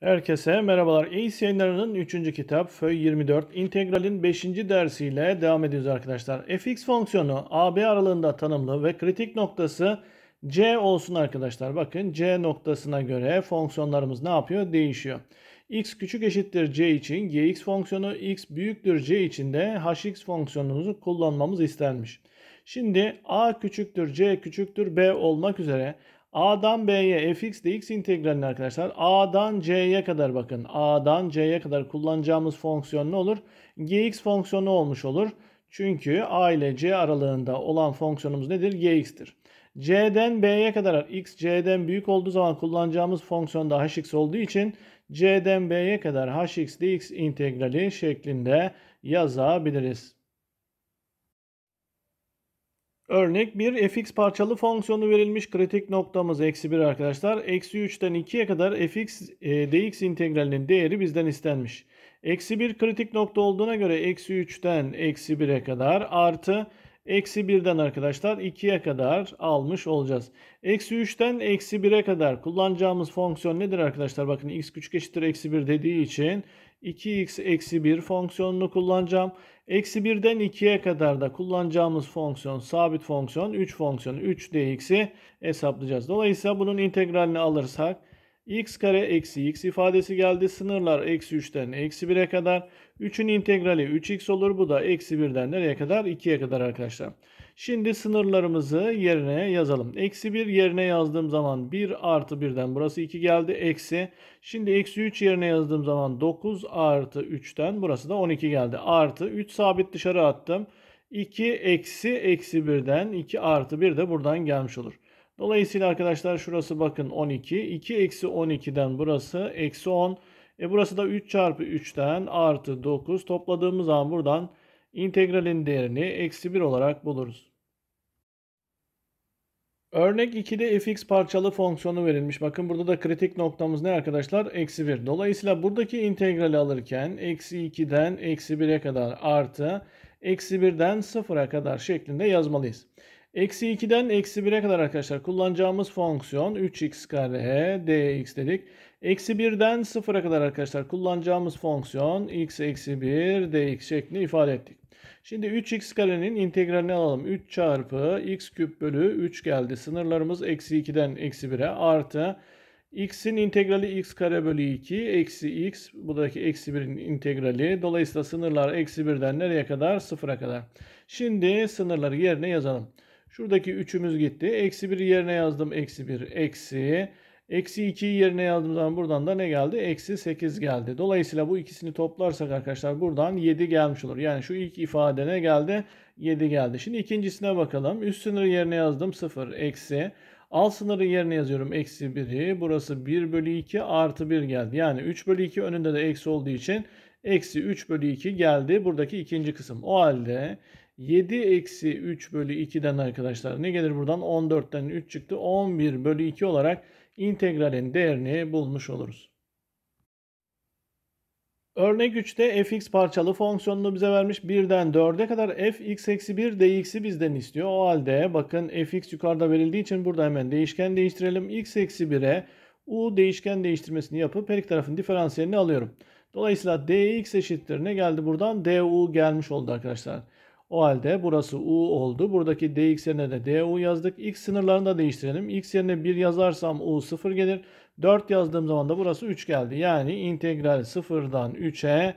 Herkese merhabalar. ACE yayınlarının 3. kitap Föy 24 integralin 5. dersiyle devam ediyoruz arkadaşlar. fx fonksiyonu AB aralığında tanımlı ve kritik noktası C olsun arkadaşlar. Bakın C noktasına göre fonksiyonlarımız ne yapıyor? Değişiyor. x küçük eşittir c için gx fonksiyonu x büyüktür c için de hx fonksiyonumuzu kullanmamız istenmiş. Şimdi a küçüktür c küçüktür b olmak üzere A'dan B'ye fx dx integralini arkadaşlar A'dan C'ye kadar bakın. A'dan C'ye kadar kullanacağımız fonksiyon ne olur? Gx fonksiyonu olmuş olur. Çünkü A ile C aralığında olan fonksiyonumuz nedir? Gx'tir. C'den B'ye kadar x C'den büyük olduğu zaman kullanacağımız fonksiyon da hx olduğu için C'den B'ye kadar hx dx integrali şeklinde yazabiliriz. Örnek bir fx parçalı fonksiyonu verilmiş kritik noktamız eksi 1 arkadaşlar. Eksi 3'ten 2'ye kadar fx e, dx integralinin değeri bizden istenmiş. Eksi 1 kritik nokta olduğuna göre eksi 3'ten eksi 1'e kadar artı eksi 1'den arkadaşlar 2'ye kadar almış olacağız. Eksi 3'ten eksi 1'e kadar kullanacağımız fonksiyon nedir arkadaşlar? Bakın x küçük eşittir eksi 1 dediği için 2x eksi 1 fonksiyonunu kullanacağım. Eksi 1'den 2'ye kadar da kullanacağımız fonksiyon sabit fonksiyon 3 fonksiyonu 3 dx'i hesaplayacağız. Dolayısıyla bunun integralini alırsak x kare eksi x ifadesi geldi. Sınırlar eksi 3'ten eksi 1'e kadar. 3'ün integrali 3x olur. Bu da eksi 1'den nereye kadar? 2'ye kadar arkadaşlar. Şimdi sınırlarımızı yerine yazalım. Eksi 1 yerine yazdığım zaman 1 artı 1'den burası 2 geldi. Eksi. Şimdi eksi 3 yerine yazdığım zaman 9 artı 3'ten burası da 12 geldi. Artı 3 sabit dışarı attım. 2 eksi eksi 1'den 2 artı 1 de buradan gelmiş olur. Dolayısıyla arkadaşlar şurası bakın 12. 2 eksi 12'den burası eksi 10. E burası da 3 çarpı 3'ten artı 9. Topladığımız zaman buradan Integralin değerini eksi 1 olarak buluruz. Örnek 2'de fx parçalı fonksiyonu verilmiş. Bakın burada da kritik noktamız ne arkadaşlar? Eksi 1. Dolayısıyla buradaki integrali alırken eksi 2'den eksi 1'e kadar artı eksi 1'den 0'a kadar şeklinde yazmalıyız. Eksi 2'den eksi 1'e kadar arkadaşlar kullanacağımız fonksiyon 3x kare e dx dedik. Eksi 1'den 0'a kadar arkadaşlar kullanacağımız fonksiyon x eksi 1 dx şeklinde ifade ettik. Şimdi 3x karenin integralini alalım. 3 çarpı x küp bölü 3 geldi. Sınırlarımız eksi 2'den eksi 1'e artı x'in integrali x kare bölü 2 eksi x buradaki eksi 1'in integrali. Dolayısıyla sınırlar eksi 1'den nereye kadar? 0'a kadar. Şimdi sınırları yerine yazalım. Şuradaki 3'ümüz gitti. Eksi 1 yerine yazdım. Eksi 1 eksi Eksi 2'yi yerine yazdığım zaman buradan da ne geldi? Eksi 8 geldi. Dolayısıyla bu ikisini toplarsak arkadaşlar buradan 7 gelmiş olur. Yani şu ilk ifade ne geldi? 7 geldi. Şimdi ikincisine bakalım. Üst sınırı yerine yazdım 0 eksi. Alt sınırı yerine yazıyorum eksi 1'i. Burası 1 bölü 2 artı 1 geldi. Yani 3 bölü 2 önünde de eksi olduğu için eksi 3 bölü 2 geldi. Buradaki ikinci kısım. O halde 7 eksi 3 bölü 2'den arkadaşlar ne gelir buradan? 14'ten 3 çıktı. 11 bölü 2 olarak integralin değerini bulmuş oluruz. Örnek 3'te fx parçalı fonksiyonunu bize vermiş. 1'den 4'e kadar fx eksi 1 dx'i bizden istiyor. O halde bakın fx yukarıda verildiği için burada hemen değişken değiştirelim. x eksi 1'e u değişken değiştirmesini yapıp her iki tarafın diferansiyelini alıyorum. Dolayısıyla dx eşittir ne geldi buradan? du gelmiş oldu arkadaşlar. O halde burası u oldu. Buradaki dx yerine de du yazdık. x sınırlarını da değiştirelim. x yerine 1 yazarsam u 0 gelir. 4 yazdığım zaman da burası 3 geldi. Yani integral 0'dan 3'e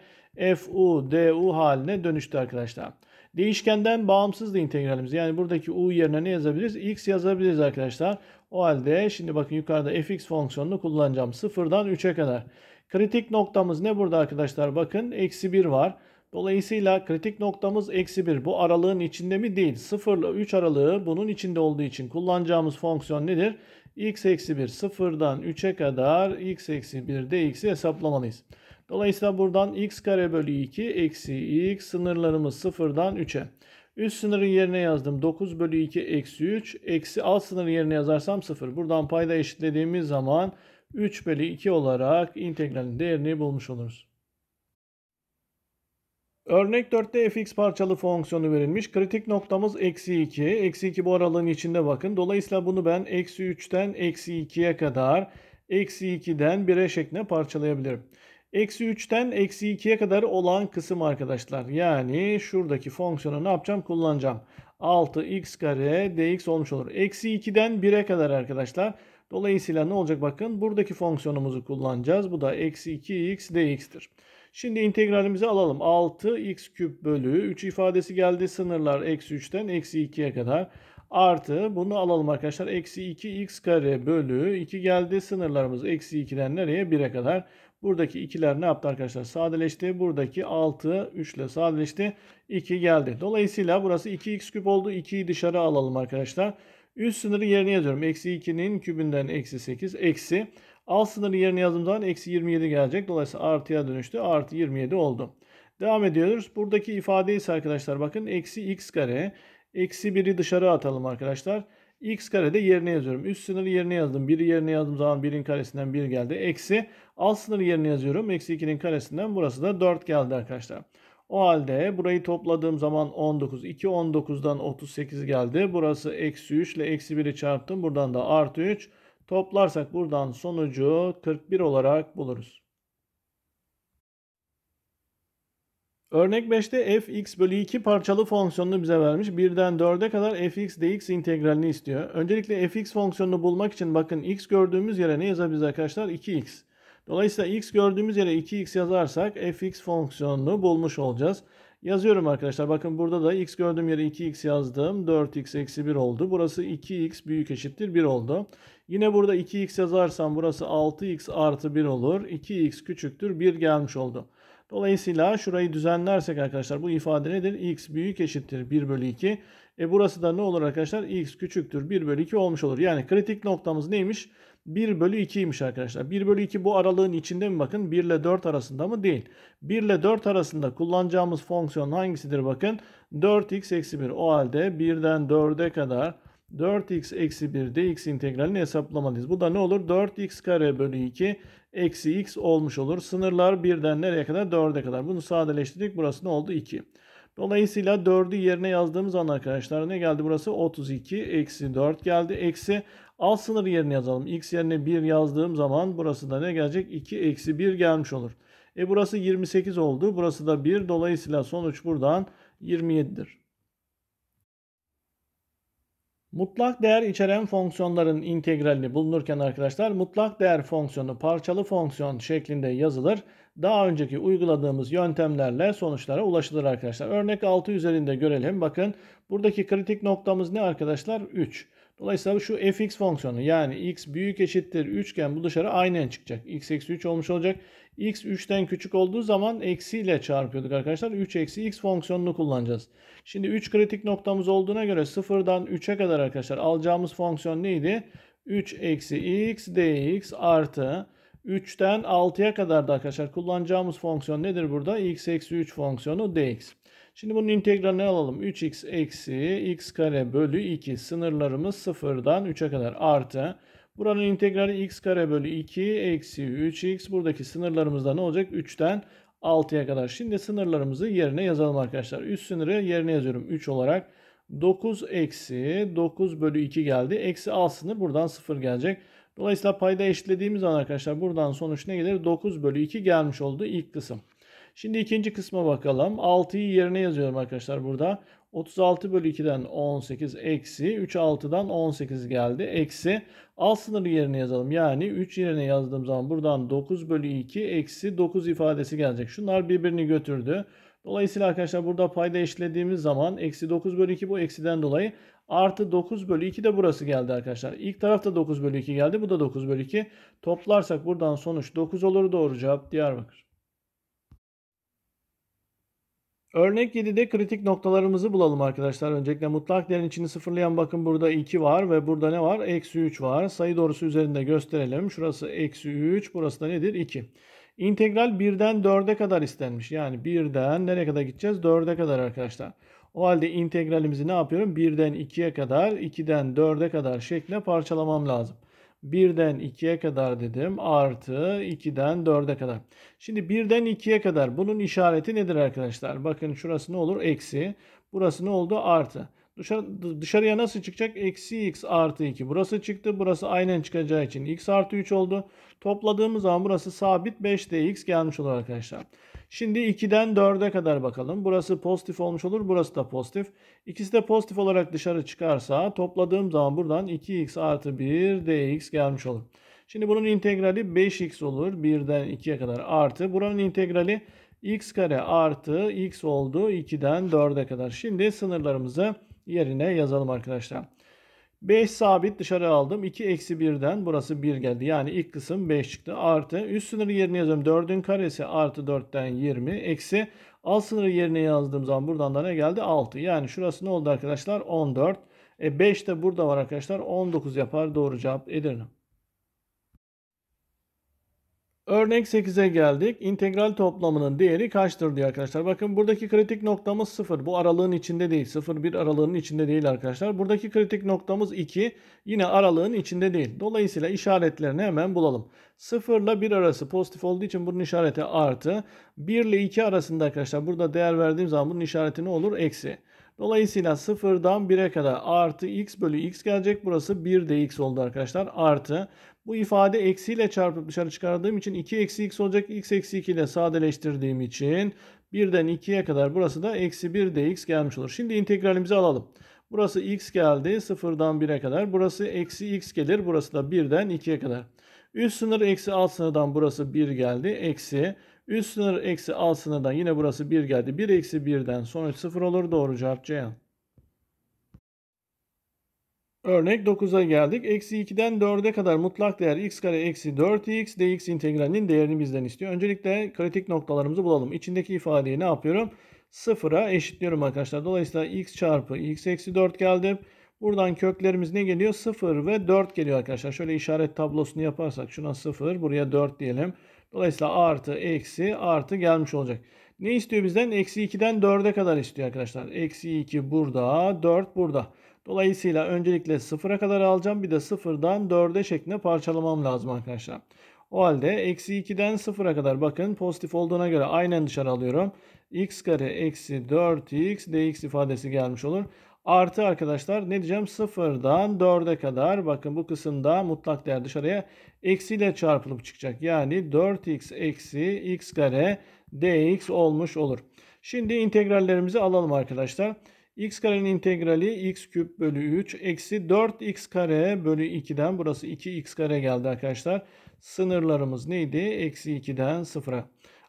fu du haline dönüştü arkadaşlar. Değişkenden bağımsız da integralimiz. Yani buradaki u yerine ne yazabiliriz? x yazabiliriz arkadaşlar. O halde şimdi bakın yukarıda fx fonksiyonunu kullanacağım. 0'dan 3'e kadar. Kritik noktamız ne burada arkadaşlar? Bakın eksi 1 var. Dolayısıyla kritik noktamız eksi 1. Bu aralığın içinde mi? Değil. 0 ile 3 aralığı bunun içinde olduğu için kullanacağımız fonksiyon nedir? x eksi 1 0'dan 3'e kadar x eksi 1 dx'i hesaplamalıyız. Dolayısıyla buradan x kare bölü 2 eksi x sınırlarımız 0'dan 3'e. Üst sınırın yerine yazdım 9 bölü 2 eksi 3 eksi alt sınırın yerine yazarsam 0. Buradan payda eşitlediğimiz zaman 3 bölü 2 olarak integralin değerini bulmuş oluruz. Örnek 4'te fx parçalı fonksiyonu verilmiş. Kritik noktamız eksi 2. Eksi 2 bu aralığın içinde bakın. Dolayısıyla bunu ben eksi 3'ten eksi 2'ye kadar eksi 2'den 1'e şeklinde parçalayabilirim. Eksi 3'ten eksi 2'ye kadar olan kısım arkadaşlar. Yani şuradaki fonksiyonu ne yapacağım? Kullanacağım. 6x kare dx olmuş olur. Eksi 2'den 1'e kadar arkadaşlar. Dolayısıyla ne olacak bakın. Buradaki fonksiyonumuzu kullanacağız. Bu da eksi 2x dx'tir. Şimdi integralimizi alalım. 6x küp bölü 3 ifadesi geldi. Sınırlar eksi 3'ten eksi 2'ye kadar. Artı bunu alalım arkadaşlar. Eksi 2x kare bölü 2 geldi. Sınırlarımız eksi 2'den nereye? 1'e kadar. Buradaki ikiler ne yaptı arkadaşlar? Sadeleşti. Buradaki 6 3 ile sadeleşti. 2 geldi. Dolayısıyla burası 2x küp oldu. 2'yi dışarı alalım arkadaşlar. Üst sınırı yerine yazıyorum. Eksi 2'nin kübünden eksi 8 eksi Alt sınırı yerine yazdığım zaman eksi 27 gelecek. Dolayısıyla artıya dönüştü. Artı 27 oldu. Devam ediyoruz. Buradaki ifade ise arkadaşlar bakın eksi x kare. Eksi 1'i dışarı atalım arkadaşlar. x kare de yerine yazıyorum. Üst sınırı yerine yazdım. 1'i yerine yazdığım zaman 1'in karesinden 1 geldi. Eksi alt sınırı yerine yazıyorum. Eksi 2'nin karesinden burası da 4 geldi arkadaşlar. O halde burayı topladığım zaman 19. 2 19'dan 38 geldi. Burası eksi 3 ile eksi 1'i çarptım. Buradan da artı 3. Toplarsak buradan sonucu 41 olarak buluruz. Örnek 5'te fx bölü 2 parçalı fonksiyonunu bize vermiş. 1'den 4'e kadar fx dx integralini istiyor. Öncelikle fx fonksiyonunu bulmak için bakın x gördüğümüz yere ne yazabiliriz arkadaşlar? 2x. Dolayısıyla x gördüğümüz yere 2x yazarsak fx fonksiyonunu bulmuş olacağız. Yazıyorum arkadaşlar. Bakın burada da x gördüğüm yere 2x yazdım. 4x eksi 1 oldu. Burası 2x büyük eşittir 1 oldu. Yine burada 2x yazarsam burası 6x artı 1 olur. 2x küçüktür 1 gelmiş oldu. Dolayısıyla şurayı düzenlersek arkadaşlar bu ifade nedir? x büyük eşittir 1 bölü 2. E burası da ne olur arkadaşlar? x küçüktür 1 bölü 2 olmuş olur. Yani kritik noktamız neymiş? 1 bölü 2'ymiş arkadaşlar. 1 bölü 2 bu aralığın içinde mi bakın? 1 ile 4 arasında mı? Değil. 1 ile 4 arasında kullanacağımız fonksiyon hangisidir bakın? 4x eksi 1. O halde 1'den 4'e kadar 4x eksi 1 dx integralini hesaplamalıyız. Bu da ne olur? 4x kare bölü 2 eksi x olmuş olur. Sınırlar 1'den nereye kadar? 4'e kadar. Bunu sadeleştirdik. Burası ne oldu? 2. Dolayısıyla 4'ü yerine yazdığımız an arkadaşlar ne geldi burası? 32 eksi 4 geldi. Eksi Alt sınır yerini yazalım. X yerine 1 yazdığım zaman burası da ne gelecek? 2 eksi 1 gelmiş olur. E burası 28 oldu. Burası da 1. Dolayısıyla sonuç buradan 27'dir. Mutlak değer içeren fonksiyonların integralini bulunurken arkadaşlar mutlak değer fonksiyonu parçalı fonksiyon şeklinde yazılır. Daha önceki uyguladığımız yöntemlerle sonuçlara ulaşılır arkadaşlar. Örnek 6 üzerinde görelim. Bakın buradaki kritik noktamız ne arkadaşlar? 3. Dolayısıyla şu fx fonksiyonu yani x büyük eşittir 3 iken bu dışarı aynen çıkacak. x eksi 3 olmuş olacak. x 3'ten küçük olduğu zaman eksi ile çarpıyorduk arkadaşlar. 3 eksi x fonksiyonunu kullanacağız. Şimdi 3 kritik noktamız olduğuna göre 0'dan 3'e kadar arkadaşlar alacağımız fonksiyon neydi? 3 eksi x dx artı 3'ten 6'ya kadar da arkadaşlar kullanacağımız fonksiyon nedir burada? x eksi 3 fonksiyonu dx. Şimdi bunun integralini alalım. 3x eksi x kare bölü 2 sınırlarımız 0'dan 3'e kadar artı. Buranın integrali x kare bölü 2 eksi 3x. Buradaki sınırlarımızda ne olacak? 3'ten 6'ya kadar. Şimdi sınırlarımızı yerine yazalım arkadaşlar. Üst sınırı yerine yazıyorum 3 olarak. 9 eksi 9 bölü 2 geldi. Eksi alt sınır buradan 0 gelecek. Dolayısıyla payda eşitlediğimiz zaman arkadaşlar buradan sonuç ne gelir? 9 bölü 2 gelmiş oldu ilk kısım. Şimdi ikinci kısma bakalım. 6'yı yerine yazıyorum arkadaşlar burada. 36 bölü 2'den 18 eksi 3 6'dan 18 geldi. Eksi alt sınırı yerine yazalım. Yani 3 yerine yazdığım zaman buradan 9 bölü 2 eksi 9 ifadesi gelecek. Şunlar birbirini götürdü. Dolayısıyla arkadaşlar burada payda eşlediğimiz zaman eksi 9 bölü 2 bu eksiden dolayı artı 9 bölü 2 de burası geldi arkadaşlar. İlk tarafta 9 bölü 2 geldi. Bu da 9 bölü 2. Toplarsak buradan sonuç 9 olur. Doğru cevap Diyarbakır. Örnek 7'de kritik noktalarımızı bulalım arkadaşlar. Öncelikle mutlak değerin içini sıfırlayan bakın burada 2 var ve burada ne var? Eksi 3 var. Sayı doğrusu üzerinde gösterelim. Şurası eksi 3. Burası da nedir? 2. İntegral 1'den 4'e kadar istenmiş. Yani 1'den nereye kadar gideceğiz? 4'e kadar arkadaşlar. O halde integralimizi ne yapıyorum? 1'den 2'ye kadar, 2'den 4'e kadar şekle parçalamam lazım. 1'den 2'ye kadar dedim. Artı 2'den 4'e kadar. Şimdi 1'den 2'ye kadar bunun işareti nedir arkadaşlar? Bakın şurası ne olur? Eksi. Burası ne oldu? Artı. Dışarı, dışarıya nasıl çıkacak? Eksi x artı 2. Burası çıktı. Burası aynen çıkacağı için x artı 3 oldu. Topladığımız zaman burası sabit 5dx gelmiş olur arkadaşlar. Şimdi 2'den 4'e kadar bakalım. Burası pozitif olmuş olur. Burası da pozitif. İkisi de pozitif olarak dışarı çıkarsa topladığım zaman buradan 2x artı 1 dx gelmiş olur. Şimdi bunun integrali 5x olur. 1'den 2'ye kadar artı. Buranın integrali x kare artı x oldu 2'den 4'e kadar. Şimdi sınırlarımızı yerine yazalım arkadaşlar. 5 sabit dışarı aldım. 2 eksi 1'den burası 1 geldi. Yani ilk kısım 5 çıktı. Artı üst sınırı yerine yazıyorum. 4'ün karesi artı 4'ten 20. Eksi alt sınırı yerine yazdığım zaman buradan da ne geldi? 6. Yani şurası ne oldu arkadaşlar? 14. E 5 de burada var arkadaşlar. 19 yapar. Doğru cevap Edirne. Örnek 8'e geldik. İntegral toplamının değeri kaçtır diyor arkadaşlar. Bakın buradaki kritik noktamız 0. Bu aralığın içinde değil. 0-1 aralığının içinde değil arkadaşlar. Buradaki kritik noktamız 2. Yine aralığın içinde değil. Dolayısıyla işaretlerini hemen bulalım. 0 ile 1 arası pozitif olduğu için bunun işareti artı. 1 ile 2 arasında arkadaşlar burada değer verdiğim zaman bunun işareti ne olur? Eksi. Dolayısıyla 0'dan 1'e kadar artı x bölü x gelecek. Burası 1 de x oldu arkadaşlar. Artı bu ifade eksiyle çarpıp dışarı çıkardığım için 2 eksi x olacak. x eksi 2 ile sadeleştirdiğim için 1'den 2'ye kadar burası da eksi 1 dx gelmiş olur. Şimdi integralimizi alalım. Burası x geldi 0'dan 1'e kadar. Burası eksi x gelir. Burası da 1'den 2'ye kadar. Üst sınır eksi alt sınırdan burası 1 geldi. Eksi. Üst sınır eksi alt sınırdan yine burası 1 geldi. 1 eksi 1'den sonuç 0 olur. Doğru cevap Ceyhan. Örnek 9'a geldik. Eksi 2'den 4'e kadar mutlak değer x kare eksi 4x dx integralinin değerini bizden istiyor. Öncelikle kritik noktalarımızı bulalım. İçindeki ifadeyi ne yapıyorum? Sıfıra eşitliyorum arkadaşlar. Dolayısıyla x çarpı x eksi 4 geldi. Buradan köklerimiz ne geliyor? 0 ve 4 geliyor arkadaşlar. Şöyle işaret tablosunu yaparsak şuna 0 buraya 4 diyelim. Dolayısıyla artı eksi artı gelmiş olacak. Ne istiyor bizden? Eksi 2'den 4'e kadar istiyor arkadaşlar. Eksi 2 burada 4 burada. Dolayısıyla öncelikle sıfıra kadar alacağım. Bir de sıfırdan dörde şeklinde parçalamam lazım arkadaşlar. O halde eksi 2'den 0'a kadar bakın pozitif olduğuna göre aynen dışarı alıyorum. x kare eksi 4x dx ifadesi gelmiş olur. Artı arkadaşlar ne diyeceğim 0'dan 4'e kadar bakın bu kısımda mutlak değer dışarıya eksiyle çarpılıp çıkacak. Yani 4x eksi x kare dx olmuş olur. Şimdi integrallerimizi alalım arkadaşlar. Arkadaşlar x karenin integrali x küp bölü 3 eksi 4x kare bölü 2'den burası 2x kare geldi arkadaşlar. Sınırlarımız neydi? Eksi 2'den 0'a.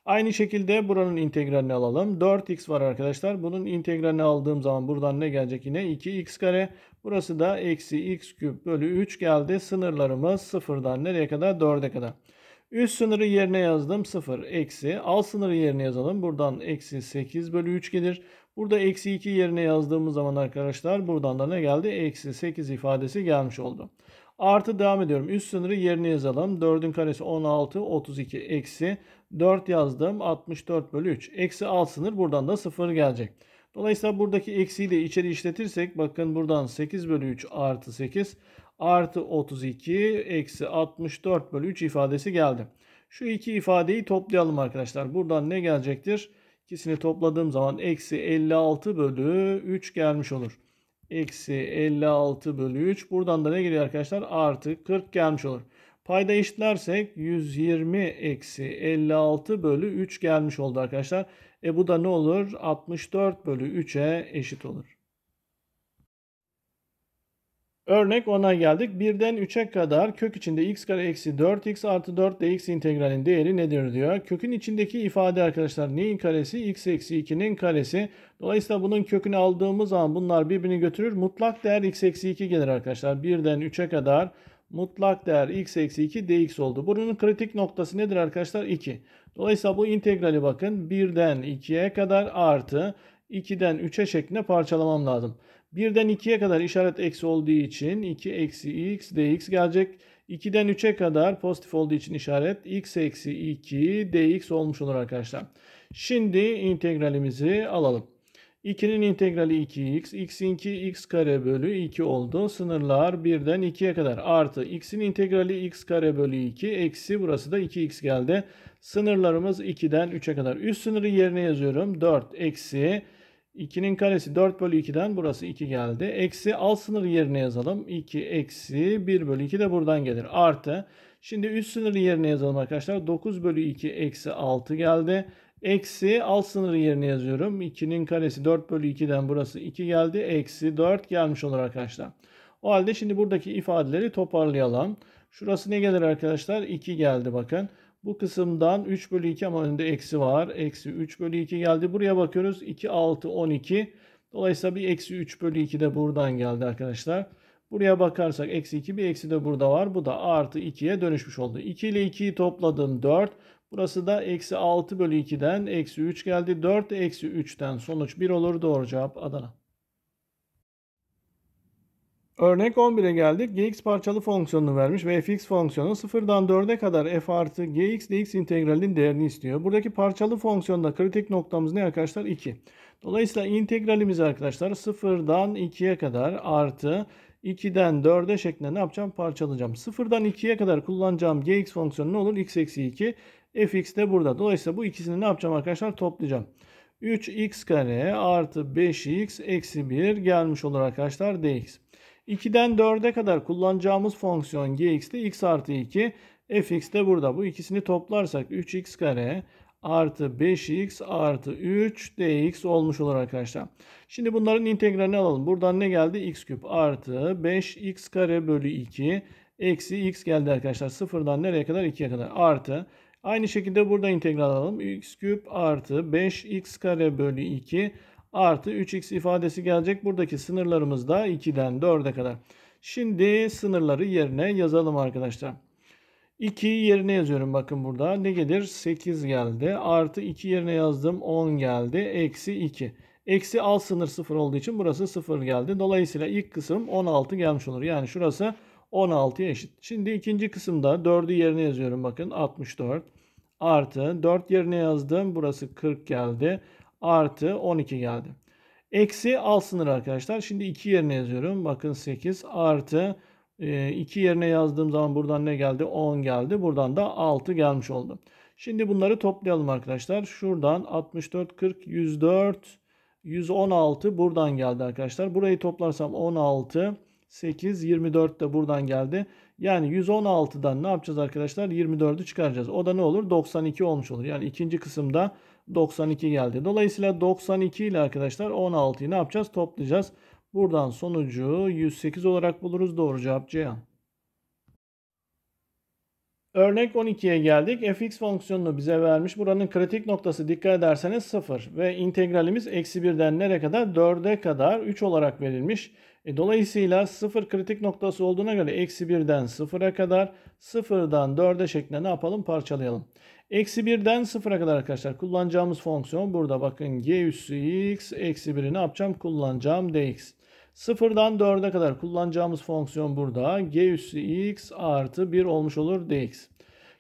Aynı şekilde buranın integralini alalım. 4x var arkadaşlar. Bunun integralini aldığım zaman buradan ne gelecek yine? 2x kare. Burası da eksi x küp bölü 3 geldi. Sınırlarımız 0'dan nereye kadar? 4'e kadar. Üst sınırı yerine yazdım 0 eksi. Alt sınırı yerine yazalım. Buradan eksi 8 bölü 3 gelir. Burada eksi 2 yerine yazdığımız zaman arkadaşlar buradan da ne geldi? Eksi 8 ifadesi gelmiş oldu. Artı devam ediyorum. Üst sınırı yerine yazalım. 4'ün karesi 16, 32 eksi 4 yazdım. 64 bölü 3. Eksi alt sınır buradan da 0 gelecek. Dolayısıyla buradaki eksiyi de içeri işletirsek bakın buradan 8 bölü 3 artı 8 artı 32 eksi 64 bölü 3 ifadesi geldi. Şu iki ifadeyi toplayalım arkadaşlar. Buradan ne gelecektir? İkisini topladığım zaman eksi 56 bölü 3 gelmiş olur. Eksi 56 bölü 3. Buradan da ne geliyor arkadaşlar? Artı 40 gelmiş olur. Payda eşitlersek 120 eksi 56 bölü 3 gelmiş oldu arkadaşlar. E bu da ne olur? 64 bölü 3'e eşit olur. Örnek 10'a geldik. 1'den 3'e kadar kök içinde x kare eksi 4x artı 4 dx integralin değeri nedir diyor. Kökün içindeki ifade arkadaşlar neyin karesi? x eksi 2'nin karesi. Dolayısıyla bunun kökünü aldığımız zaman bunlar birbirini götürür. Mutlak değer x eksi 2 gelir arkadaşlar. 1'den 3'e kadar mutlak değer x eksi 2 dx oldu. Bunun kritik noktası nedir arkadaşlar? 2. Dolayısıyla bu integrali bakın 1'den 2'ye kadar artı 2'den 3'e şeklinde parçalamam lazım. 1'den 2'ye kadar işaret eksi olduğu için 2 eksi x dx gelecek. 2'den 3'e kadar pozitif olduğu için işaret x eksi 2 dx olmuş olur arkadaşlar. Şimdi integralimizi alalım. 2'nin integrali 2x, x'inki x kare bölü 2 oldu. Sınırlar 1'den 2'ye kadar artı x'in integrali x kare bölü 2 eksi burası da 2x geldi. Sınırlarımız 2'den 3'e kadar. Üst sınırı yerine yazıyorum. 4 eksi 2'nin karesi 4 bölü 2'den burası 2 geldi. Eksi alt sınır yerine yazalım. 2 eksi 1 bölü 2 de buradan gelir. Artı. Şimdi üst sınır yerine yazalım arkadaşlar. 9 bölü 2 eksi 6 geldi. Eksi alt sınır yerine yazıyorum. 2'nin karesi 4 bölü 2'den burası 2 geldi. Eksi 4 gelmiş olur arkadaşlar. O halde şimdi buradaki ifadeleri toparlayalım. Şurası ne gelir arkadaşlar? 2 geldi bakın. Bu kısımdan 3 bölü 2 ama önünde eksi var. Eksi 3 bölü 2 geldi. Buraya bakıyoruz. 2, 6, 12. Dolayısıyla bir eksi 3 bölü 2 de buradan geldi arkadaşlar. Buraya bakarsak eksi 2 bir eksi de burada var. Bu da artı 2'ye dönüşmüş oldu. 2 ile 2'yi topladım 4. Burası da eksi 6 bölü 2'den eksi 3 geldi. 4 eksi 3'ten sonuç 1 olur. Doğru cevap Adana. Örnek 11'e geldik. Gx parçalı fonksiyonunu vermiş ve fx fonksiyonu 0'dan 4'e kadar f artı gx dx integralinin değerini istiyor. Buradaki parçalı fonksiyonda kritik noktamız ne arkadaşlar? 2. Dolayısıyla integralimiz arkadaşlar 0'dan 2'ye kadar artı 2'den 4'e şeklinde ne yapacağım? Parçalayacağım. 0'dan 2'ye kadar kullanacağım gx fonksiyonu ne olur? x eksi 2. fx de burada. Dolayısıyla bu ikisini ne yapacağım arkadaşlar? Toplayacağım. 3x kare artı 5x eksi 1 gelmiş olur arkadaşlar dx. 2'den 4'e kadar kullanacağımız fonksiyon gx'de x artı 2 fx de burada. Bu ikisini toplarsak 3x kare artı 5x artı 3 dx olmuş olur arkadaşlar. Şimdi bunların integralini alalım. Buradan ne geldi? x küp artı 5x kare bölü 2 eksi x geldi arkadaşlar. Sıfırdan nereye kadar? 2'ye kadar. Artı. Aynı şekilde burada integral alalım. x küp artı 5x kare bölü 2 artı 3x ifadesi gelecek. Buradaki sınırlarımız da 2'den 4'e kadar. Şimdi sınırları yerine yazalım arkadaşlar. 2 yerine yazıyorum bakın burada. Ne gelir? 8 geldi. Artı 2 yerine yazdım. 10 geldi. Eksi 2. Eksi alt sınır 0 olduğu için burası 0 geldi. Dolayısıyla ilk kısım 16 gelmiş olur. Yani şurası 16'ya eşit. Şimdi ikinci kısımda 4'ü yerine yazıyorum bakın. 64 artı 4 yerine yazdım. Burası 40 geldi artı 12 geldi. Eksi alt sınır arkadaşlar. Şimdi 2 yerine yazıyorum. Bakın 8 artı 2 e, yerine yazdığım zaman buradan ne geldi? 10 geldi. Buradan da 6 gelmiş oldu. Şimdi bunları toplayalım arkadaşlar. Şuradan 64, 40, 104, 116 buradan geldi arkadaşlar. Burayı toplarsam 16, 8, 24 de buradan geldi. Yani 116'dan ne yapacağız arkadaşlar? 24'ü çıkaracağız. O da ne olur? 92 olmuş olur. Yani ikinci kısımda 92 geldi. Dolayısıyla 92 ile arkadaşlar 16'yı ne yapacağız? Toplayacağız. Buradan sonucu 108 olarak buluruz. Doğru cevap C. Örnek 12'ye geldik. fx fonksiyonunu bize vermiş. Buranın kritik noktası dikkat ederseniz 0 ve integralimiz eksi 1'den nereye kadar? 4'e kadar 3 olarak verilmiş. E, dolayısıyla 0 kritik noktası olduğuna göre eksi 1'den 0'a kadar 0'dan 4'e şeklinde ne yapalım? Parçalayalım. Eksi 1'den 0'a kadar arkadaşlar kullanacağımız fonksiyon burada. Bakın g üssü x eksi 1'i ne yapacağım? Kullanacağım dx. 0'dan 4'e kadar kullanacağımız fonksiyon burada. g üssü x artı 1 olmuş olur dx.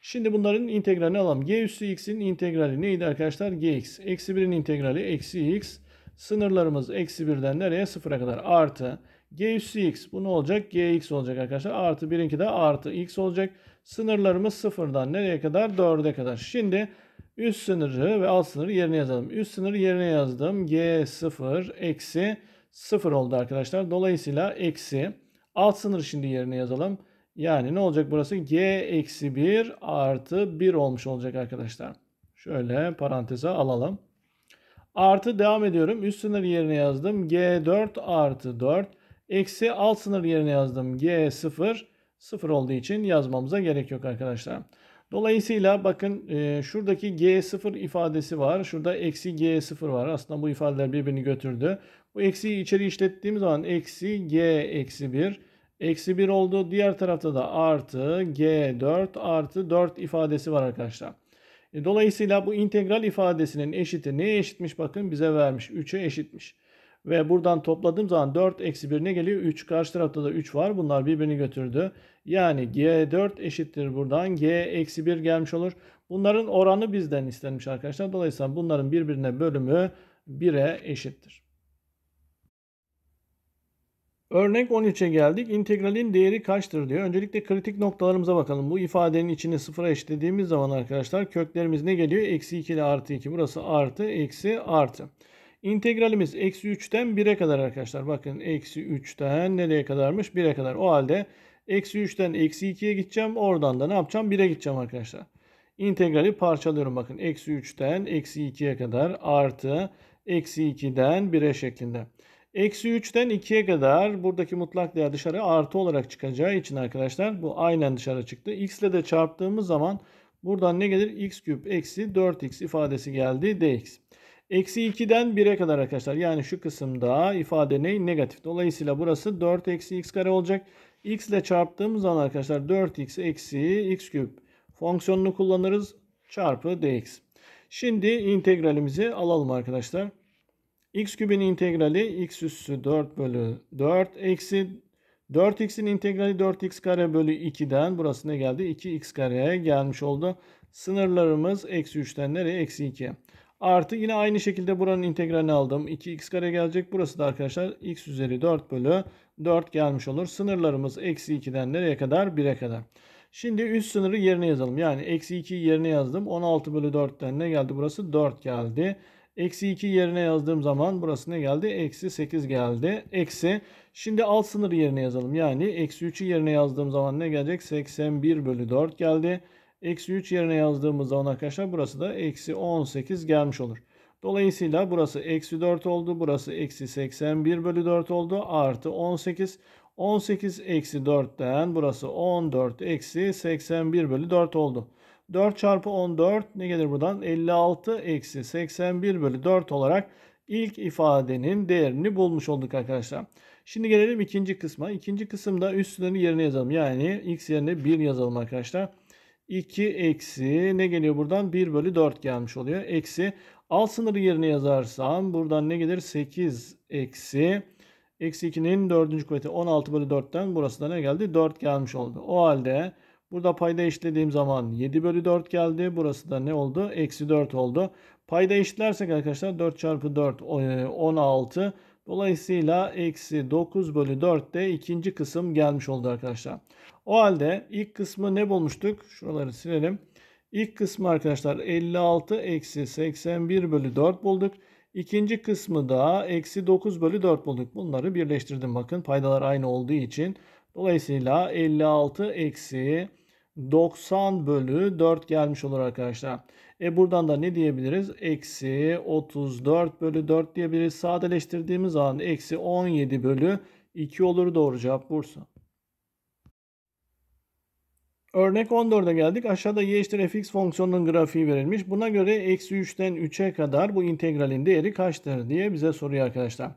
Şimdi bunların integralini alalım. g üssü x'in integrali neydi arkadaşlar? gx. Eksi 1'in integrali eksi x. Sınırlarımız eksi birden nereye? sıfıra kadar artı. G üssü x. Bu ne olacak? Gx olacak arkadaşlar. Artı birinki de artı x olacak. Sınırlarımız sıfırdan nereye kadar? 4'e kadar. Şimdi üst sınırı ve alt sınırı yerine yazalım. Üst sınırı yerine yazdım. g sıfır eksi sıfır oldu arkadaşlar. Dolayısıyla eksi. Alt sınır şimdi yerine yazalım. Yani ne olacak burası? G eksi bir artı bir olmuş olacak arkadaşlar. Şöyle paranteze alalım. Artı devam ediyorum. Üst sınır yerine yazdım. G4 artı 4. Eksi alt sınır yerine yazdım. G0. 0 olduğu için yazmamıza gerek yok arkadaşlar. Dolayısıyla bakın e, şuradaki G0 ifadesi var. Şurada eksi G0 var. Aslında bu ifadeler birbirini götürdü. Bu eksiyi içeri işlettiğim zaman eksi G eksi 1. Eksi 1 oldu. Diğer tarafta da artı G4 artı 4 ifadesi var arkadaşlar. E, dolayısıyla bu integral ifadesinin eşiti neye eşitmiş bakın bize vermiş. 3'e eşitmiş. Ve buradan topladığım zaman 4 eksi 1 ne geliyor? 3. Karşı tarafta da 3 var. Bunlar birbirini götürdü. Yani G4 eşittir buradan. G eksi 1 gelmiş olur. Bunların oranı bizden istenmiş arkadaşlar. Dolayısıyla bunların birbirine bölümü 1'e eşittir. Örnek 13'e geldik. İntegralin değeri kaçtır diyor. Öncelikle kritik noktalarımıza bakalım. Bu ifadenin içini sıfıra eşitlediğimiz zaman arkadaşlar köklerimiz ne geliyor? Eksi 2 ile artı 2. Burası artı, eksi, artı. İntegralimiz eksi 3'ten 1'e kadar arkadaşlar. Bakın eksi 3'ten nereye kadarmış? 1'e kadar. O halde eksi 3'ten eksi 2'ye gideceğim. Oradan da ne yapacağım? 1'e gideceğim arkadaşlar. İntegrali parçalıyorum bakın. Eksi 3'ten eksi 2'ye kadar artı eksi 2'den 1'e şeklinde. Eksi 3'ten 2'ye kadar buradaki mutlak değer dışarı artı olarak çıkacağı için arkadaşlar bu aynen dışarı çıktı. X ile de çarptığımız zaman buradan ne gelir? X küp eksi 4X ifadesi geldi dx. Eksi 2'den 1'e kadar arkadaşlar yani şu kısımda ifade ne? Negatif. Dolayısıyla burası 4 eksi x kare olacak. x ile çarptığımız zaman arkadaşlar 4x eksi x küp fonksiyonunu kullanırız. Çarpı dx. Şimdi integralimizi alalım arkadaşlar x kübün integrali x üssü 4 bölü 4 eksi 4x'in integrali 4x kare bölü 2'den burası ne geldi? 2x kareye gelmiş oldu. Sınırlarımız eksi 3'ten nereye? Eksi 2. Artı yine aynı şekilde buranın integralini aldım. 2x kare gelecek. Burası da arkadaşlar x üzeri 4 bölü 4 gelmiş olur. Sınırlarımız eksi 2'den nereye kadar? 1'e kadar. Şimdi üst sınırı yerine yazalım. Yani eksi 2'yi yerine yazdım. 16 bölü 4'ten ne geldi? Burası 4 geldi. Eksi 2 yerine yazdığım zaman burası ne geldi? Eksi 8 geldi. Eksi. Şimdi alt sınır yerine yazalım. Yani eksi 3'ü yerine yazdığım zaman ne gelecek? 81 bölü 4 geldi. Eksi 3 yerine yazdığımız zaman arkadaşlar burası da eksi 18 gelmiş olur. Dolayısıyla burası eksi 4 oldu. Burası eksi 81 bölü 4 oldu. Artı 18. 18 eksi 4'ten burası 14 eksi 81 bölü 4 oldu. 4 çarpı 14 ne gelir buradan? 56 eksi 81 bölü 4 olarak ilk ifadenin değerini bulmuş olduk arkadaşlar. Şimdi gelelim ikinci kısma. İkinci kısımda üstlerini yerine yazalım. Yani x yerine 1 yazalım arkadaşlar. 2 eksi ne geliyor buradan? 1 bölü 4 gelmiş oluyor. Eksi alt sınırı yerine yazarsam buradan ne gelir? 8 eksi eksi 2'nin 4. kuvveti 16 bölü 4'ten burası da ne geldi? 4 gelmiş oldu. O halde Burada payda işlediğim zaman 7 bölü 4 geldi. Burası da ne oldu? Eksi 4 oldu. Payda işlersek arkadaşlar 4 çarpı 4 16. E, Dolayısıyla eksi 9 bölü 4 de ikinci kısım gelmiş oldu arkadaşlar. O halde ilk kısmı ne bulmuştuk? Şuraları silelim. İlk kısmı arkadaşlar 56 eksi 81 bölü 4 bulduk. İkinci kısmı da eksi 9 bölü 4 bulduk. Bunları birleştirdim bakın paydalar aynı olduğu için. Dolayısıyla 56 eksi 90 bölü 4 gelmiş olur arkadaşlar. E buradan da ne diyebiliriz? Eksi 34 bölü 4 diyebiliriz. Sadeleştirdiğimiz zaman eksi 17 bölü 2 olur doğru cevap Bursa. Örnek 14'e geldik. Aşağıda y eşittir fx fonksiyonunun grafiği verilmiş. Buna göre eksi 3'ten 3'e kadar bu integralin değeri kaçtır diye bize soruyor arkadaşlar.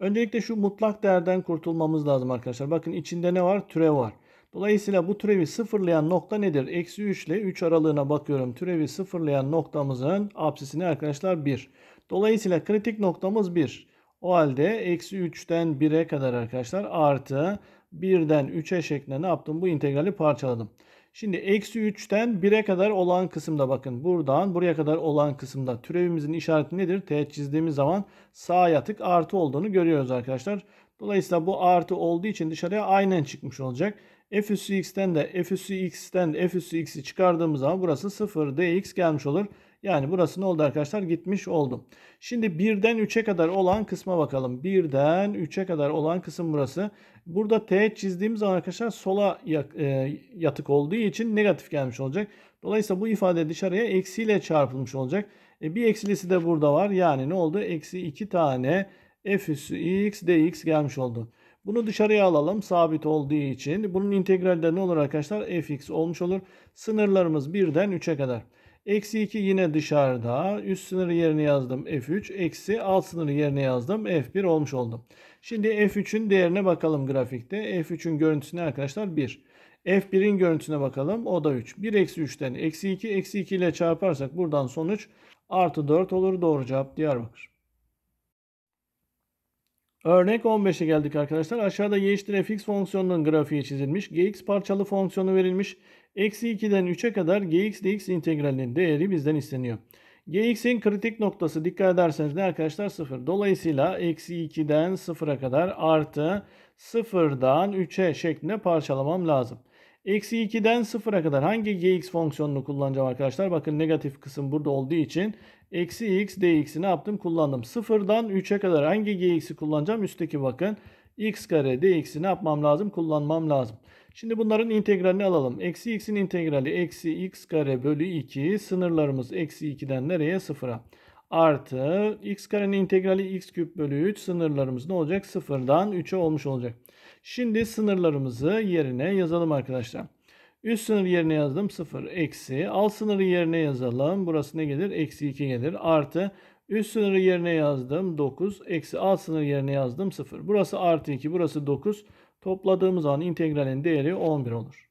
Öncelikle şu mutlak değerden kurtulmamız lazım arkadaşlar. Bakın içinde ne var? Türev var. Dolayısıyla bu türevi sıfırlayan nokta nedir? Eksi 3 ile 3 aralığına bakıyorum. Türevi sıfırlayan noktamızın absisini arkadaşlar 1. Dolayısıyla kritik noktamız 1. O halde eksi 3'ten 1'e kadar arkadaşlar artı 1'den 3'e şeklinde ne yaptım? Bu integrali parçaladım. Şimdi eksi 3'ten 1'e kadar olan kısımda bakın buradan buraya kadar olan kısımda türevimizin işareti nedir? Teğet çizdiğimiz zaman sağ yatık artı olduğunu görüyoruz arkadaşlar. Dolayısıyla bu artı olduğu için dışarıya aynen çıkmış olacak f üssü x'ten de f üssü x'ten de f üssü x'i çıkardığımız zaman burası 0 dx gelmiş olur. Yani burası ne oldu arkadaşlar? Gitmiş oldum. Şimdi 1'den 3'e kadar olan kısma bakalım. 1'den 3'e kadar olan kısım burası. Burada t çizdiğimiz zaman arkadaşlar sola e, yatık olduğu için negatif gelmiş olacak. Dolayısıyla bu ifade dışarıya eksiyle çarpılmış olacak. E, bir eksilisi de burada var. Yani ne oldu? Eksi 2 tane f üssü x dx gelmiş oldu. Bunu dışarıya alalım sabit olduğu için. Bunun integralde ne olur arkadaşlar? fx olmuş olur. Sınırlarımız 1'den 3'e kadar. Eksi 2 yine dışarıda. Üst sınırı yerine yazdım f3. Eksi alt sınırı yerine yazdım f1 olmuş oldum. Şimdi f3'ün değerine bakalım grafikte. f3'ün görüntüsü arkadaşlar? 1. f1'in görüntüsüne bakalım. O da 3. 1 eksi 3'ten eksi 2. Eksi 2 ile çarparsak buradan sonuç artı 4 olur. Doğru cevap Diyarbakır. Örnek 15'e geldik arkadaşlar. Aşağıda y eşittir fonksiyonunun grafiği çizilmiş. gx parçalı fonksiyonu verilmiş. Eksi 2'den 3'e kadar gx dx integralinin değeri bizden isteniyor. gx'in kritik noktası dikkat ederseniz ne arkadaşlar? 0. Dolayısıyla eksi 2'den 0'a kadar artı 0'dan 3'e şeklinde parçalamam lazım. Eksi 2'den 0'a kadar hangi gx fonksiyonunu kullanacağım arkadaşlar? Bakın negatif kısım burada olduğu için Eksi x dx'i ne yaptım? Kullandım. Sıfırdan 3'e kadar hangi gx'i kullanacağım? Üstteki bakın. x kare dx'i ne yapmam lazım? Kullanmam lazım. Şimdi bunların integralini alalım. Eksi x'in integrali eksi x kare bölü 2. Sınırlarımız eksi 2'den nereye? Sıfıra. Artı x karenin integrali x küp bölü 3. Sınırlarımız ne olacak? Sıfırdan 3'e olmuş olacak. Şimdi sınırlarımızı yerine yazalım arkadaşlar. Üst sınır yerine yazdım 0 eksi. Alt sınırı yerine yazalım. Burası ne gelir? Eksi 2 gelir. Artı üst sınırı yerine yazdım 9. Eksi alt sınır yerine yazdım 0. Burası artı 2. Burası 9. Topladığımız an integralin değeri 11 olur.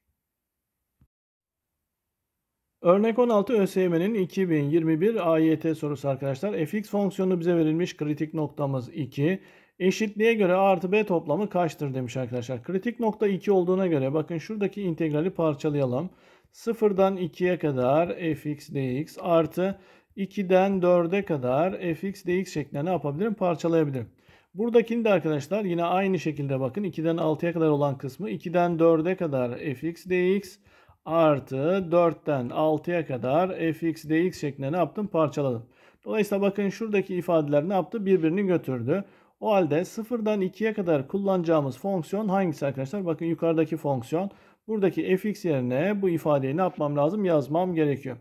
Örnek 16 ÖSYM'nin 2021 AYT sorusu arkadaşlar. fx fonksiyonu bize verilmiş kritik noktamız 2. Eşitliğe göre A artı B toplamı kaçtır demiş arkadaşlar. Kritik nokta 2 olduğuna göre bakın şuradaki integrali parçalayalım. 0'dan 2'ye kadar fx dx artı 2'den 4'e kadar fx dx şeklinde ne yapabilirim? Parçalayabilirim. Buradakini de arkadaşlar yine aynı şekilde bakın 2'den 6'ya kadar olan kısmı 2'den 4'e kadar fx dx artı 4'ten 6'ya kadar fx dx şeklinde ne yaptım? Parçaladım. Dolayısıyla bakın şuradaki ifadeler ne yaptı? Birbirini götürdü. O halde 0'dan 2'ye kadar kullanacağımız fonksiyon hangisi arkadaşlar? Bakın yukarıdaki fonksiyon. Buradaki fx yerine bu ifadeyi ne yapmam lazım? Yazmam gerekiyor.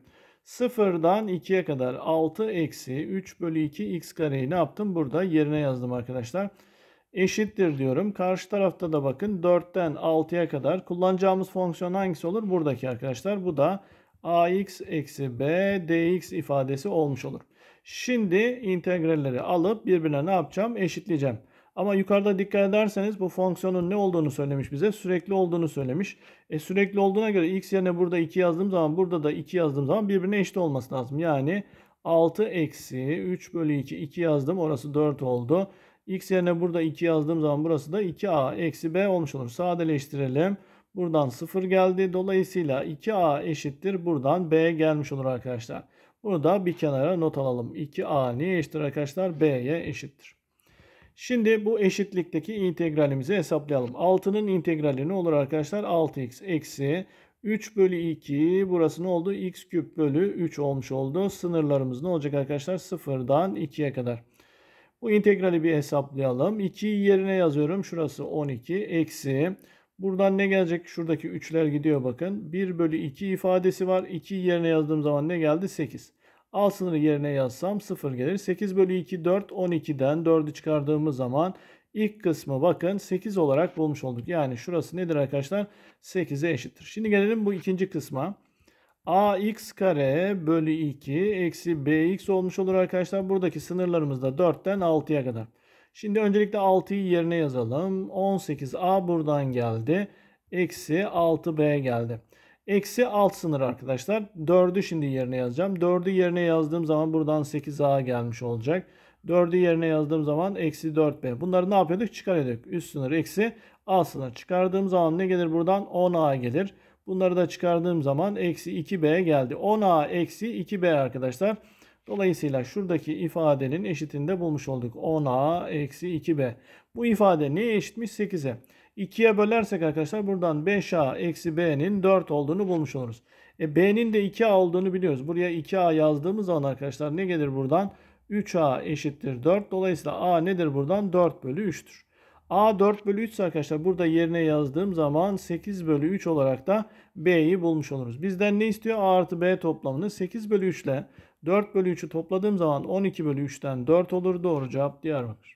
0'dan 2'ye kadar 6 eksi 3 bölü 2 x kareyi ne yaptım? Burada yerine yazdım arkadaşlar. Eşittir diyorum. Karşı tarafta da bakın 4'ten 6'ya kadar kullanacağımız fonksiyon hangisi olur? Buradaki arkadaşlar. Bu da ax eksi b dx ifadesi olmuş olur. Şimdi integralleri alıp birbirine ne yapacağım? Eşitleyeceğim. Ama yukarıda dikkat ederseniz bu fonksiyonun ne olduğunu söylemiş bize. Sürekli olduğunu söylemiş. E sürekli olduğuna göre x yerine burada 2 yazdığım zaman burada da 2 yazdığım zaman birbirine eşit olması lazım. Yani 6 eksi 3 bölü 2 2 yazdım orası 4 oldu. X yerine burada 2 yazdığım zaman burası da 2a eksi b olmuş olur. Sadeleştirelim. Buradan 0 geldi. Dolayısıyla 2a eşittir. Buradan b gelmiş olur arkadaşlar. Bunu da bir kenara not alalım. 2a neye eşittir arkadaşlar? b'ye eşittir. Şimdi bu eşitlikteki integralimizi hesaplayalım. 6'nın integrali ne olur arkadaşlar? 6x eksi 3 bölü 2 burası ne oldu? x küp bölü 3 olmuş oldu. Sınırlarımız ne olacak arkadaşlar? 0'dan 2'ye kadar. Bu integrali bir hesaplayalım. 2'yi yerine yazıyorum. Şurası 12 eksi Buradan ne gelecek? Şuradaki 3'ler gidiyor bakın. 1 bölü 2 ifadesi var. 2 yerine yazdığım zaman ne geldi? 8. A sınırı yerine yazsam 0 gelir. 8 bölü 2 4. 12'den 4'ü çıkardığımız zaman ilk kısmı bakın 8 olarak bulmuş olduk. Yani şurası nedir arkadaşlar? 8'e eşittir. Şimdi gelelim bu ikinci kısma. ax kare bölü 2 eksi bx olmuş olur arkadaşlar. Buradaki sınırlarımız da 4'ten 6'ya kadar. Şimdi öncelikle 6'yı yerine yazalım. 18A buradan geldi. Eksi 6B geldi. Eksi alt sınır arkadaşlar. 4'ü şimdi yerine yazacağım. 4'ü yerine yazdığım zaman buradan 8A gelmiş olacak. 4'ü yerine yazdığım zaman eksi 4B. Bunları ne yapıyorduk? Çıkarıyorduk. Üst sınır eksi alt sınır. Çıkardığım zaman ne gelir buradan? 10A gelir. Bunları da çıkardığım zaman eksi 2B geldi. 10A eksi 2B arkadaşlar. Dolayısıyla şuradaki ifadenin eşitinde bulmuş olduk. 10a eksi 2b. Bu ifade neye eşitmiş? 8'e. 2'ye bölersek arkadaşlar buradan 5a eksi b'nin 4 olduğunu bulmuş oluruz. E, b'nin de 2a olduğunu biliyoruz. Buraya 2a yazdığımız zaman arkadaşlar ne gelir buradan? 3a eşittir 4. Dolayısıyla a nedir buradan? 4 bölü 3'tür. a 4 bölü 3 arkadaşlar burada yerine yazdığım zaman 8 bölü 3 olarak da b'yi bulmuş oluruz. Bizden ne istiyor? a artı b toplamını 8 bölü 3 ile 4 bölü 3'ü topladığım zaman 12 bölü 3'ten 4 olur. Doğru cevap diğer bakır.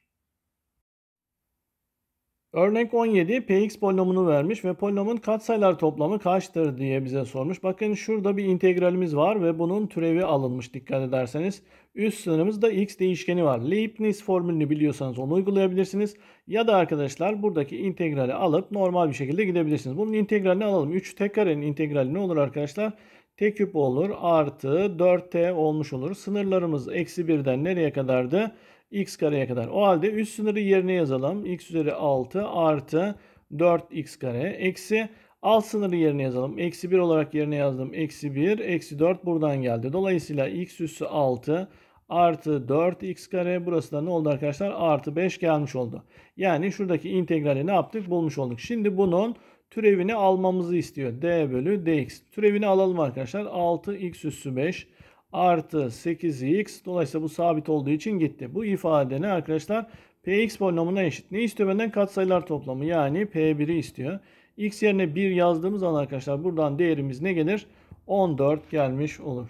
Örnek 17 px polinomunu vermiş ve polinomun katsayılar toplamı kaçtır diye bize sormuş. Bakın şurada bir integralimiz var ve bunun türevi alınmış dikkat ederseniz. Üst sınırımızda x değişkeni var. Leibniz formülünü biliyorsanız onu uygulayabilirsiniz. Ya da arkadaşlar buradaki integrali alıp normal bir şekilde gidebilirsiniz. Bunun integralini alalım. 3 t karenin integrali ne olur arkadaşlar? t küp olur artı 4t olmuş olur. Sınırlarımız eksi 1'den nereye kadardı? x kareye kadar. O halde üst sınırı yerine yazalım. x üzeri 6 artı 4x kare eksi alt sınırı yerine yazalım. Eksi 1 olarak yerine yazdım. Eksi 1 eksi 4 buradan geldi. Dolayısıyla x üssü 6 artı 4x kare burası da ne oldu arkadaşlar? Artı 5 gelmiş oldu. Yani şuradaki integrali ne yaptık? Bulmuş olduk. Şimdi bunun türevini almamızı istiyor. D bölü dx. Türevini alalım arkadaşlar. 6x üssü 5 artı 8x. Dolayısıyla bu sabit olduğu için gitti. Bu ifade ne arkadaşlar? Px polinomuna eşit. Ne istiyor benden? Katsayılar toplamı. Yani P1'i istiyor. X yerine 1 yazdığımız an arkadaşlar buradan değerimiz ne gelir? 14 gelmiş olur.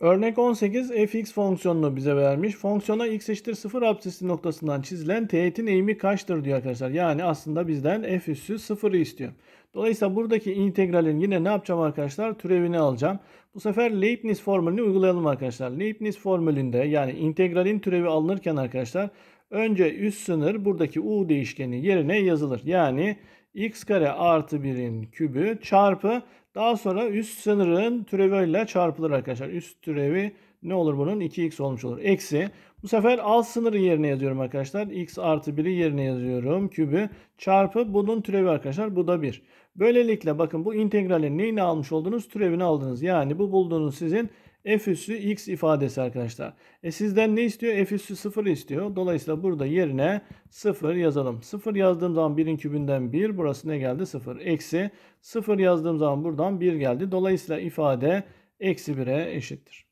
Örnek 18 fx fonksiyonunu bize vermiş. Fonksiyona x eşittir 0 absisli noktasından çizilen teğetin eğimi kaçtır diyor arkadaşlar. Yani aslında bizden f üssü 0'ı istiyor. Dolayısıyla buradaki integralin yine ne yapacağım arkadaşlar? Türevini alacağım. Bu sefer Leibniz formülünü uygulayalım arkadaşlar. Leibniz formülünde yani integralin türevi alınırken arkadaşlar önce üst sınır buradaki u değişkeni yerine yazılır. Yani x kare artı 1'in kübü çarpı daha sonra üst sınırın türeviyle çarpılır arkadaşlar. Üst türevi ne olur bunun? 2x olmuş olur. Eksi. Bu sefer alt sınırı yerine yazıyorum arkadaşlar. x artı 1'i yerine yazıyorum. Kübü çarpı bunun türevi arkadaşlar. Bu da 1. Böylelikle bakın bu integralin neyini almış oldunuz? Türevini aldınız. Yani bu bulduğunuz sizin f üssü x ifadesi arkadaşlar. E sizden ne istiyor? F üssü 0 istiyor. Dolayısıyla burada yerine 0 yazalım. 0 yazdığım zaman 1'in kübünden 1. Burası ne geldi? 0. Eksi 0 yazdığım zaman buradan 1 geldi. Dolayısıyla ifade eksi 1'e eşittir.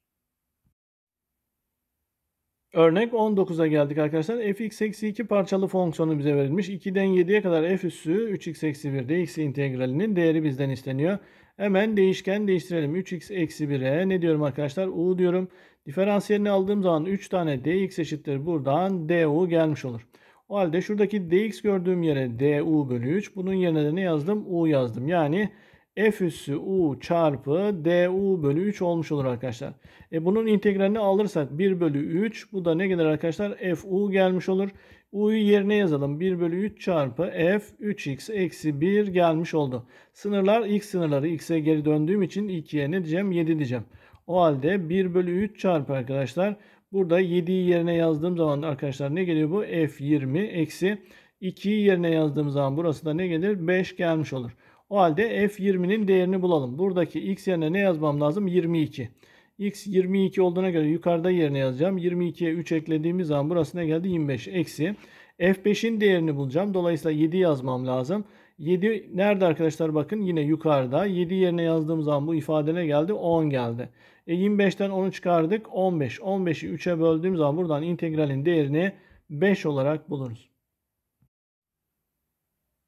Örnek 19'a geldik arkadaşlar. fx eksi 2 parçalı fonksiyonu bize verilmiş. 2'den 7'ye kadar f üssü 3x eksi 1 dx integralinin değeri bizden isteniyor. Hemen değişken değiştirelim. 3x eksi 1'e ne diyorum arkadaşlar? U diyorum. Diferansiyelini aldığım zaman 3 tane dx eşittir. Buradan du gelmiş olur. O halde şuradaki dx gördüğüm yere du bölü 3. Bunun yerine de ne yazdım? U yazdım. Yani f üssü u çarpı du bölü 3 olmuş olur arkadaşlar. E bunun integralini alırsak 1 bölü 3 bu da ne gelir arkadaşlar? f u gelmiş olur. U'yu yerine yazalım. 1 bölü 3 çarpı f 3x eksi 1 gelmiş oldu. Sınırlar x sınırları. x'e geri döndüğüm için 2'ye ne diyeceğim? 7 diyeceğim. O halde 1 bölü 3 çarpı arkadaşlar. Burada 7'yi yerine yazdığım zaman arkadaşlar ne geliyor bu? f 20 eksi 2'yi yerine yazdığım zaman burası da ne gelir? 5 gelmiş olur. O halde f20'nin değerini bulalım. Buradaki x yerine ne yazmam lazım? 22. 22 x 22 olduğuna göre yukarıda yerine yazacağım. 22'ye 3 eklediğimiz zaman burasına geldi 25 eksi. F5'in değerini bulacağım. Dolayısıyla 7 yazmam lazım. 7 nerede arkadaşlar bakın yine yukarıda. 7 yerine yazdığım zaman bu ifadene geldi 10 geldi. E 25'ten 10'u çıkardık 15. 15'i 3'e böldüğüm zaman buradan integralin değerini 5 olarak buluruz.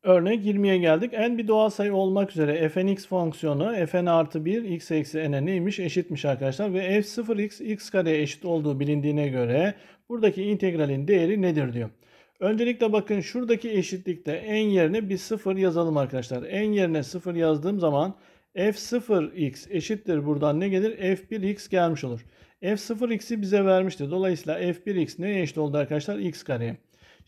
Örnek 20'ye geldik. n bir doğal sayı olmak üzere x fonksiyonu fn artı 1 x eksi n'e neymiş? Eşitmiş arkadaşlar. Ve f0x x kareye eşit olduğu bilindiğine göre buradaki integralin değeri nedir diyor. Öncelikle bakın şuradaki eşitlikte en yerine bir 0 yazalım arkadaşlar. En yerine 0 yazdığım zaman f0x eşittir buradan ne gelir? f1x gelmiş olur. f0x'i bize vermişti. Dolayısıyla f1x neye eşit oldu arkadaşlar? x kareye.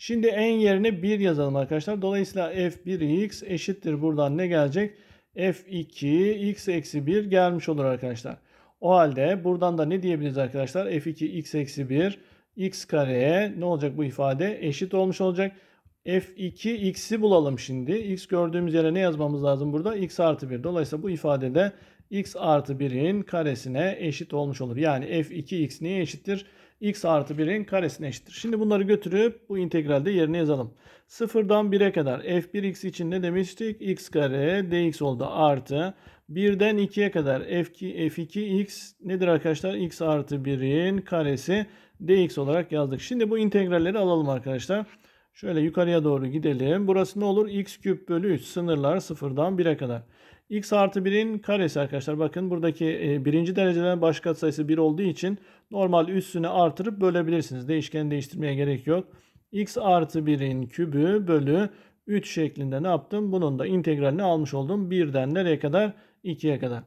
Şimdi en yerine 1 yazalım arkadaşlar. Dolayısıyla f1x eşittir buradan ne gelecek? f2 x eksi 1 gelmiş olur arkadaşlar. O halde buradan da ne diyebiliriz arkadaşlar? f2 x eksi 1 x kareye ne olacak bu ifade? Eşit olmuş olacak. f2 x'i bulalım şimdi. x gördüğümüz yere ne yazmamız lazım burada? x artı 1. Dolayısıyla bu ifadede x artı 1'in karesine eşit olmuş olur. Yani f2 x neye eşittir? x artı 1'in karesine eşittir. Şimdi bunları götürüp bu integralde yerine yazalım. 0'dan 1'e kadar f1x için ne demiştik? x kare dx oldu artı 1'den 2'ye kadar f2, f2x nedir arkadaşlar? x artı 1'in karesi dx olarak yazdık. Şimdi bu integralleri alalım arkadaşlar. Şöyle yukarıya doğru gidelim. Burası ne olur? x küp bölü 3 sınırlar 0'dan 1'e kadar x artı 1'in karesi arkadaşlar. Bakın buradaki e, birinci dereceden başka sayısı 1 olduğu için normal üstüne artırıp bölebilirsiniz. değişkeni değiştirmeye gerek yok. x artı 1'in kübü bölü 3 şeklinde ne yaptım? Bunun da integralini almış oldum. 1'den nereye kadar? 2'ye kadar.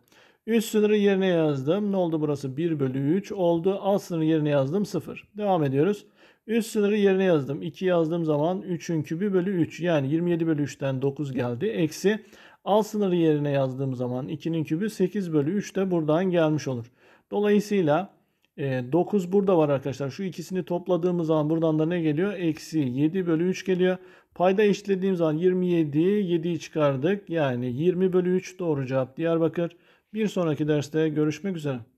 Üst sınırı yerine yazdım. Ne oldu burası? 1 bölü 3 oldu. Alt sınırı yerine yazdım 0. Devam ediyoruz. Üst sınırı yerine yazdım. 2 yazdığım zaman 3'ün kübü bölü 3. Yani 27 bölü 3'ten 9 geldi. Eksi Al sınırı yerine yazdığım zaman 2'nin kübü 8 bölü 3 de buradan gelmiş olur. Dolayısıyla 9 e, burada var arkadaşlar. Şu ikisini topladığımız zaman buradan da ne geliyor? Eksi 7 bölü 3 geliyor. Payda eşitlediğim zaman 27, 7'yi çıkardık. Yani 20 bölü 3 doğru cevap Diyarbakır. Bir sonraki derste görüşmek üzere.